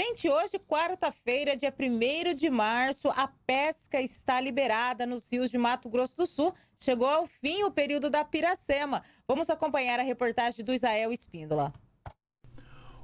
Gente, hoje, quarta-feira, dia 1 de março, a pesca está liberada nos rios de Mato Grosso do Sul. Chegou ao fim o período da piracema. Vamos acompanhar a reportagem do Isael Espíndola.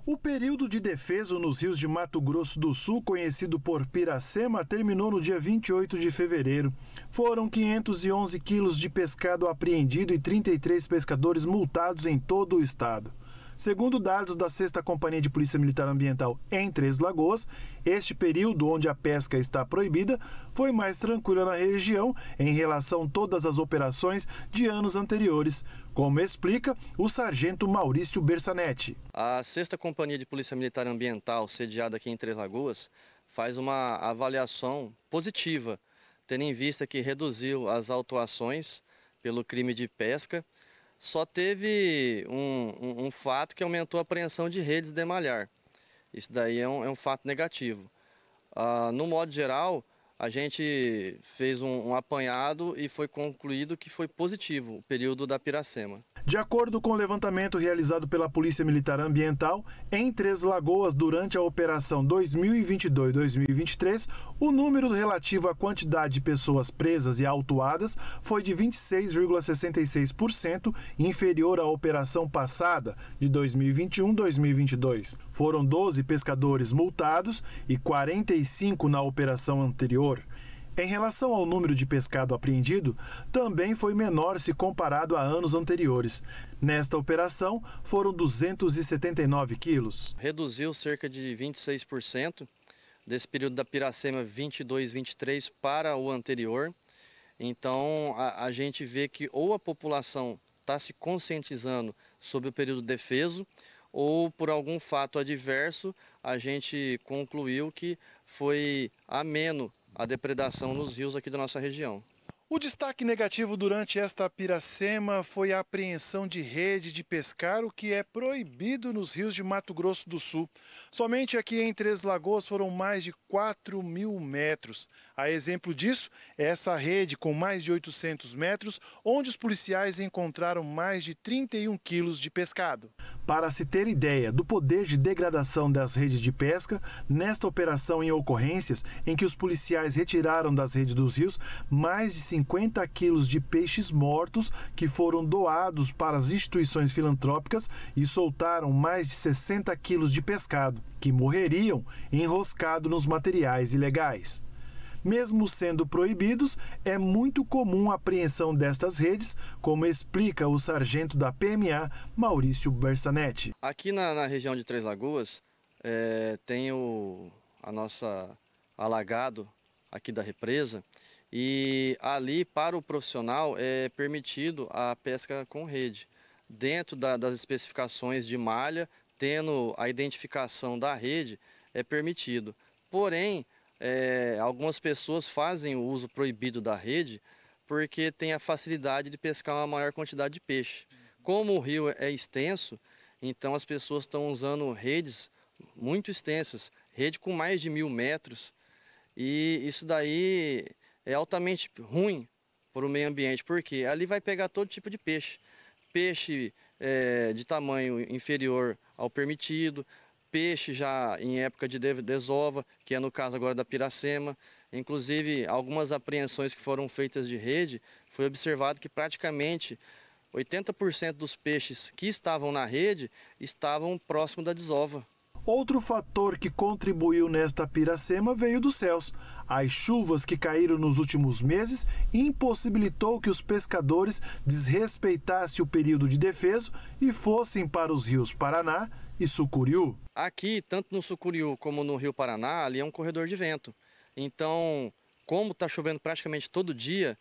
O período de defeso nos rios de Mato Grosso do Sul, conhecido por Piracema, terminou no dia 28 de fevereiro. Foram 511 quilos de pescado apreendido e 33 pescadores multados em todo o estado. Segundo dados da 6 Companhia de Polícia Militar Ambiental em Três Lagoas, este período onde a pesca está proibida foi mais tranquila na região em relação a todas as operações de anos anteriores, como explica o sargento Maurício Bersanetti. A 6 Companhia de Polícia Militar Ambiental, sediada aqui em Três Lagoas, faz uma avaliação positiva, tendo em vista que reduziu as autuações pelo crime de pesca só teve um, um, um fato que aumentou a apreensão de redes de malhar. Isso daí é um, é um fato negativo. Ah, no modo geral, a gente fez um, um, apanhado e foi concluído que foi positivo o período da Piracema. De acordo com o levantamento realizado pela Polícia Militar Ambiental, em Três Lagoas, durante a Operação 2022-2023, o número relativo à quantidade de pessoas presas e autuadas foi de 26,66%, inferior à operação passada, de 2021-2022. Foram 12 pescadores multados e 45 na operação anterior. Em relação ao número de pescado apreendido, também foi menor se comparado a anos anteriores. Nesta operação, foram 279 quilos. Reduziu cerca de 26% desse período da Piracema 22, 23 para o anterior. Então, a, a gente vê que ou a população está se conscientizando sobre o período defeso, ou por algum fato adverso, a gente concluiu que foi ameno a depredação nos rios aqui da nossa região. O destaque negativo durante esta piracema foi a apreensão de rede de pescar, o que é proibido nos rios de Mato Grosso do Sul. Somente aqui em Três Lagoas foram mais de 4 mil metros. A exemplo disso é essa rede com mais de 800 metros, onde os policiais encontraram mais de 31 quilos de pescado. Para se ter ideia do poder de degradação das redes de pesca, nesta operação em ocorrências em que os policiais retiraram das redes dos rios mais de 50 quilos de peixes mortos que foram doados para as instituições filantrópicas e soltaram mais de 60 quilos de pescado, que morreriam enroscado nos materiais ilegais. Mesmo sendo proibidos, é muito comum a apreensão destas redes, como explica o sargento da PMA, Maurício Bersanetti. Aqui na, na região de Três Lagoas, é, tem o a nossa alagado aqui da represa e ali para o profissional é permitido a pesca com rede dentro da, das especificações de malha tendo a identificação da rede é permitido porém é, algumas pessoas fazem o uso proibido da rede porque tem a facilidade de pescar uma maior quantidade de peixe. Como o rio é extenso, então as pessoas estão usando redes muito extensas, rede com mais de mil metros, e isso daí é altamente ruim para o meio ambiente, porque ali vai pegar todo tipo de peixe. Peixe é, de tamanho inferior ao permitido, peixe já em época de desova, que é no caso agora da piracema. Inclusive, algumas apreensões que foram feitas de rede, foi observado que praticamente 80% dos peixes que estavam na rede estavam próximo da desova. Outro fator que contribuiu nesta piracema veio dos céus. As chuvas que caíram nos últimos meses impossibilitou que os pescadores desrespeitassem o período de defeso e fossem para os rios Paraná e Sucuriú. Aqui, tanto no Sucuriú como no Rio Paraná, ali é um corredor de vento. Então, como está chovendo praticamente todo dia,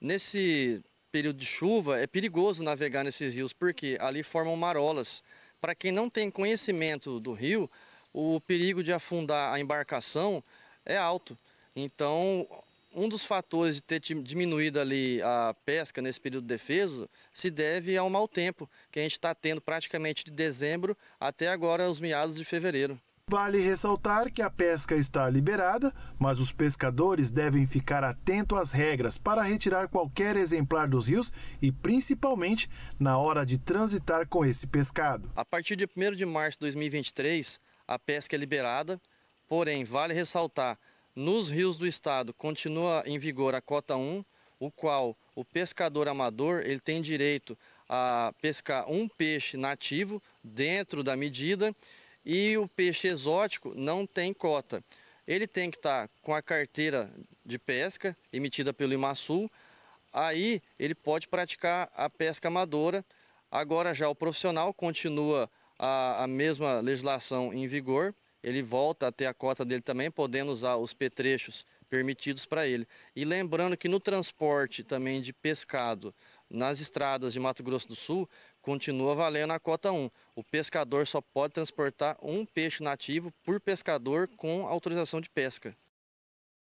nesse período de chuva é perigoso navegar nesses rios, porque ali formam marolas para quem não tem conhecimento do rio, o perigo de afundar a embarcação é alto. Então, um dos fatores de ter diminuído ali a pesca nesse período defeso se deve ao mau tempo que a gente está tendo praticamente de dezembro até agora os meados de fevereiro. Vale ressaltar que a pesca está liberada, mas os pescadores devem ficar atentos às regras para retirar qualquer exemplar dos rios e principalmente na hora de transitar com esse pescado. A partir de 1 de março de 2023, a pesca é liberada, porém, vale ressaltar, nos rios do estado continua em vigor a cota 1, o qual o pescador amador ele tem direito a pescar um peixe nativo dentro da medida e o peixe exótico não tem cota. Ele tem que estar tá com a carteira de pesca emitida pelo IMASUL. Aí ele pode praticar a pesca amadora. Agora já o profissional continua a, a mesma legislação em vigor. Ele volta a ter a cota dele também, podendo usar os petrechos permitidos para ele. E lembrando que no transporte também de pescado nas estradas de Mato Grosso do Sul, continua valendo a cota 1. O pescador só pode transportar um peixe nativo por pescador com autorização de pesca.